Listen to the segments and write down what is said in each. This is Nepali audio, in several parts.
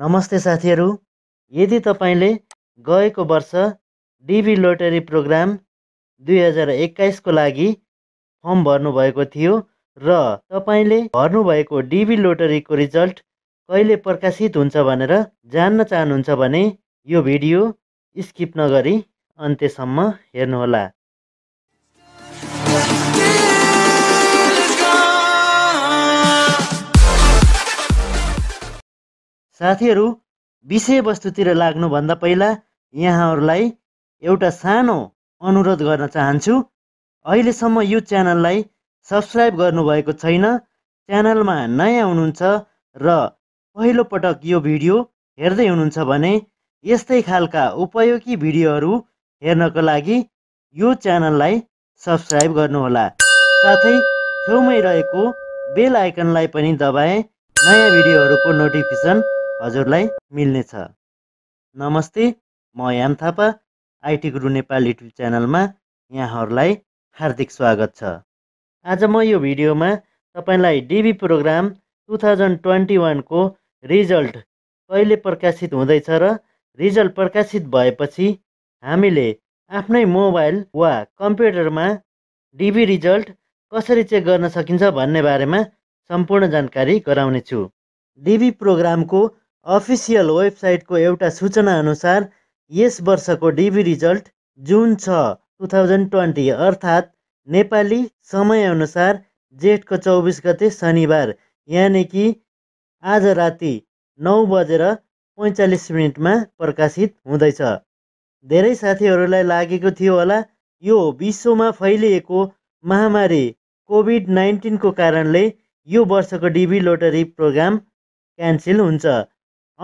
नमस्ते साथीहरू यदि तपाईँले गएको वर्ष डिबी लोटरी प्रोग्राम दुई हजार एक्काइसको लागि फर्म भर्नुभएको थियो र तपाईँले भर्नुभएको डिबी लोटरीको रिजल्ट कहिले प्रकाशित हुन्छ भनेर जान्न चाहनुहुन्छ भने यो भिडियो स्किप नगरी अन्त्यसम्म हेर्नुहोला साथीहरू विषयवस्तुतिर लाग्नुभन्दा पहिला यहाँहरूलाई एउटा सानो अनुरोध गर्न चाहन्छु अहिलेसम्म यो च्यानललाई सब्सक्राइब गर्नुभएको छैन च्यानलमा नयाँ हुनुहुन्छ र पहिलोपटक यो भिडियो हेर्दै हुनुहुन्छ भने यस्तै खालका उपयोगी भिडियोहरू हेर्नको लागि यो च्यानललाई सब्सक्राइब गर्नुहोला साथै छेउमै रहेको बेल आइकनलाई पनि दबाए नयाँ भिडियोहरूको नोटिफिकेसन हजुरलाई मिल्नेछ नमस्ते म याम थापा आइटी गुरु नेपाल युट्युब च्यानलमा यहाँहरूलाई हार्दिक स्वागत छ आज म यो भिडियोमा तपाईँलाई DV program two thousand twenty वानको रिजल्ट कहिले प्रकाशित हुँदैछ र रिजल्ट प्रकाशित भएपछि हामीले आफ्नै मोबाइल वा कम्प्युटरमा डिबी रिजल्ट कसरी चेक गर्न सकिन्छ भन्ने बारेमा सम्पूर्ण जानकारी गराउनेछु डिबी प्रोग्रामको अफिसियल वेबसाइटको एउटा सूचना अनुसार यस वर्षको डिबी रिजल्ट जुन छ टु थाउजन्ड ट्वेन्टी अर्थात् नेपाली समयअनुसार जेठको चौबिस गते शनिबार यानि कि आज राति नौ बजेर पैँचालिस मिनटमा प्रकाशित हुँदैछ धेरै साथीहरूलाई लागेको थियो होला यो विश्वमा फैलिएको महामारी कोभिड नाइन्टिनको कारणले यो वर्षको डिबी लोटरी प्रोग्राम क्यान्सल हुन्छ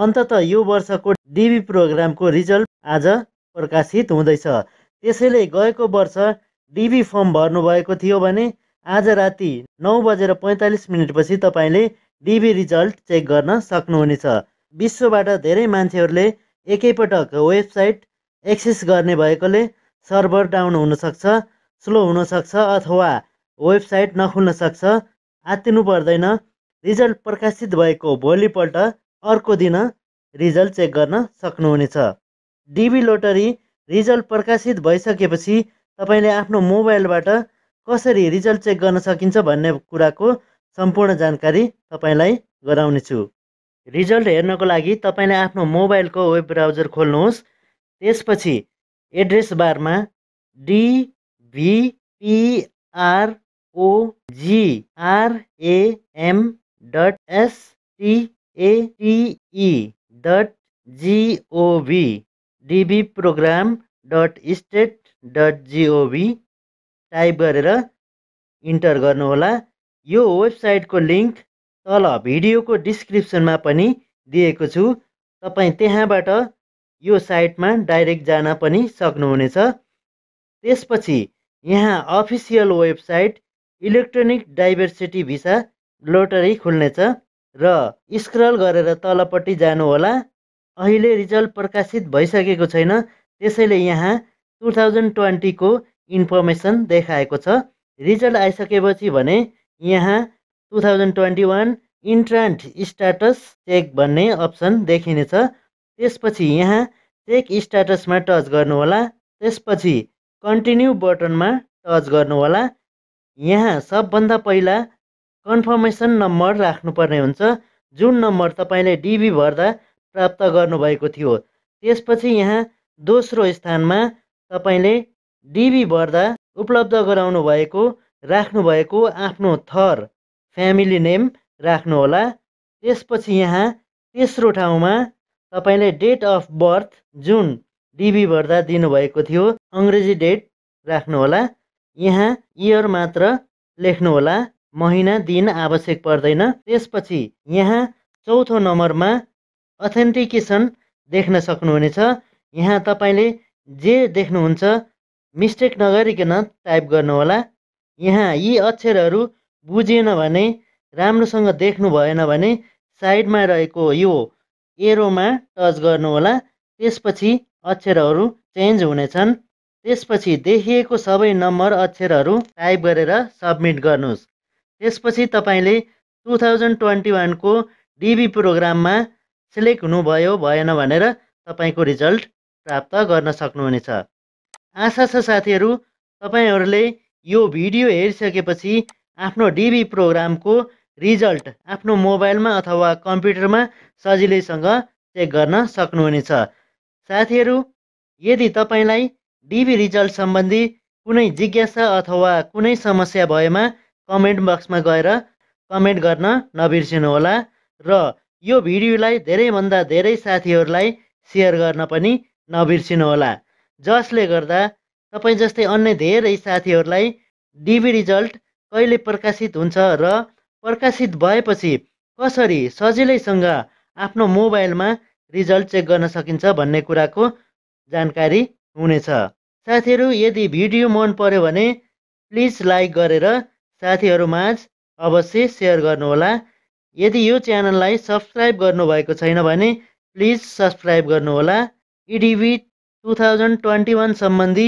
अन्तत यो वर्षको डिबी प्रोग्रामको रिजल्ट आज प्रकाशित हुँदैछ त्यसैले गएको वर्ष डिबी फर्म भर्नुभएको थियो भने आज राति नौ बजेर पैँतालिस मिनटपछि तपाईँले डिबी रिजल्ट चेक गर्न सक्नुहुनेछ विश्वबाट धेरै मान्छेहरूले एकैपटक वेबसाइट एक्सेस गर्ने भएकोले सर्भर डाउन हुनसक्छ स्लो हुनसक्छ अथवा वेबसाइट नखुल्न सक्छ आत्तिनु पर्दैन रिजल्ट प्रकाशित भएको भोलिपल्ट अर्को दिन रिजल्ट चेक गर्न सक्नुहुनेछ डिबी लोटरी रिजल्ट प्रकाशित भइसकेपछि तपाईँले आफ्नो मोबाइलबाट कसरी रिजल्ट चेक गर्न सकिन्छ भन्ने कुराको सम्पूर्ण जानकारी तपाईँलाई गराउनेछु रिजल्ट हेर्नको लागि तपाईँले आफ्नो मोबाइलको वेब ब्राउजर खोल्नुहोस् त्यसपछि एड्रेस बारमा डिभिपिआरओजिआरएएम dot ST एटिई dot जिओभी DB programme dot state dot जिओभी type गरेर इन्टर गर्नुहोला यो वेबसाइटको लिङ्क तल भिडियोको डिस्क्रिप्सनमा पनि दिएको छु तपाईँ त्यहाँबाट यो साइटमा डाइरेक्ट जान पनि सक्नुहुनेछ त्यसपछि यहाँ official website electronic diversity visa lottery खुल्नेछ र स्क्रल गरेर तलपट्टि जानुहोला अहिले रिजल्ट प्रकाशित भइसकेको छैन त्यसैले यहाँ टु थाउजन्ड ट्वेन्टीको इन्फर्मेसन देखाएको छ रिजल्ट आइसकेपछि भने यहाँ two thousand twenty one entrant status check भन्ने अप्सन देखिनेछ त्यसपछि यहाँ चेक स्ट्याटसमा टच गर्नुहोला त्यसपछि कन्टिन्यू बटनमा टच गर्नुहोला यहाँ सबभन्दा पहिला कन्फर्मेसन नम्बर राख्नुपर्ने हुन्छ जुन नम्बर तपाईँले डिबी भर्दा प्राप्त गर्नुभएको थियो त्यसपछि यहाँ दोस्रो स्थानमा तपाईँले डिबी भर्दा उपलब्ध गराउनु भएको राख्नुभएको आफ्नो थर फ्यामिली नेम राख्नुहोला त्यसपछि यहाँ तेस्रो ठाउँमा तपाईँले डेट अफ बर्थ जुन डिबी भर्दा दिनुभएको थियो अङ्ग्रेजी डेट राख्नुहोला यहाँ इयर मात्र लेख्नुहोला महिना दिन आवश्यक पर्दैन त्यसपछि यहाँ चौथो नम्बरमा अथेन्टिकेसन देख्न सक्नुहुनेछ यहाँ तपाईँले जे देख्नुहुन्छ मिस्टेक नगरिकन टाइप गर्नुहोला यहाँ यी अक्षरहरू बुझेन भने राम्रोसँग देख्नु भएन भने साइडमा रहेको यो एरोमा टच गर्नुहोला त्यसपछि अक्षरहरू चेन्ज हुनेछन् त्यसपछि देखिएको सबै नम्बर अक्षरहरू टाइप गरेर सब्मिट गर्नुहोस् त्यसपछि तपाईँले टु थाउजन्ड ट्वेन्टी वानको डिबी प्रोग्राममा सेलेक्ट हुनुभयो भएन भनेर तपाईँको रिजल्ट प्राप्त गर्न सक्नुहुनेछ आशा छ साथीहरू तपाईँहरूले यो भिडियो हेरिसकेपछि आफ्नो डिबी प्रोग्रामको रिजल्ट आफ्नो मोबाइलमा अथवा कम्प्युटरमा सजिलैसँग चेक गर्न सक्नुहुनेछ साथीहरू यदि तपाईँलाई डिबी रिजल्ट सम्बन्धी कुनै जिज्ञासा अथवा कुनै समस्या भएमा कमेन्ट बक्समा गएर कमेन्ट गर्न नबिर्सिनु होला र यो भिडियोलाई धेरैभन्दा धेरै साथीहरूलाई सेयर गर्न पनि नबिर्सिनु होला जसले गर्दा तपाईँ जस्तै अन्य धेरै साथीहरूलाई डिबी रिजल्ट कहिले प्रकाशित हुन्छ र प्रकाशित भएपछि कसरी सजिलैसँग आफ्नो मोबाइलमा रिजल्ट चेक गर्न सकिन्छ भन्ने कुराको जानकारी हुनेछ साथीहरू यदि भिडियो मन पर्यो भने प्लिज लाइक गरेर माझ अवश्य सेयर गर्नुहोला यदि यो च्यानललाई सब्सक्राइब गर्नुभएको छैन भने प्लिज सब्सक्राइब गर्नुहोला EDV two thousand twenty one सम्बन्धी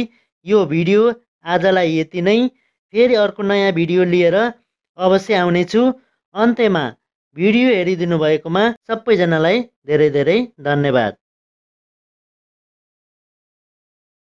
यो भिडियो आजलाई यति नै फेरि अर्को नयाँ भिडियो लिएर अवश्य आउनेछु अन्त्यमा भिडियो हेरिदिनु भएकोमा सबैजनालाई धेरै धेरै धन्यवाद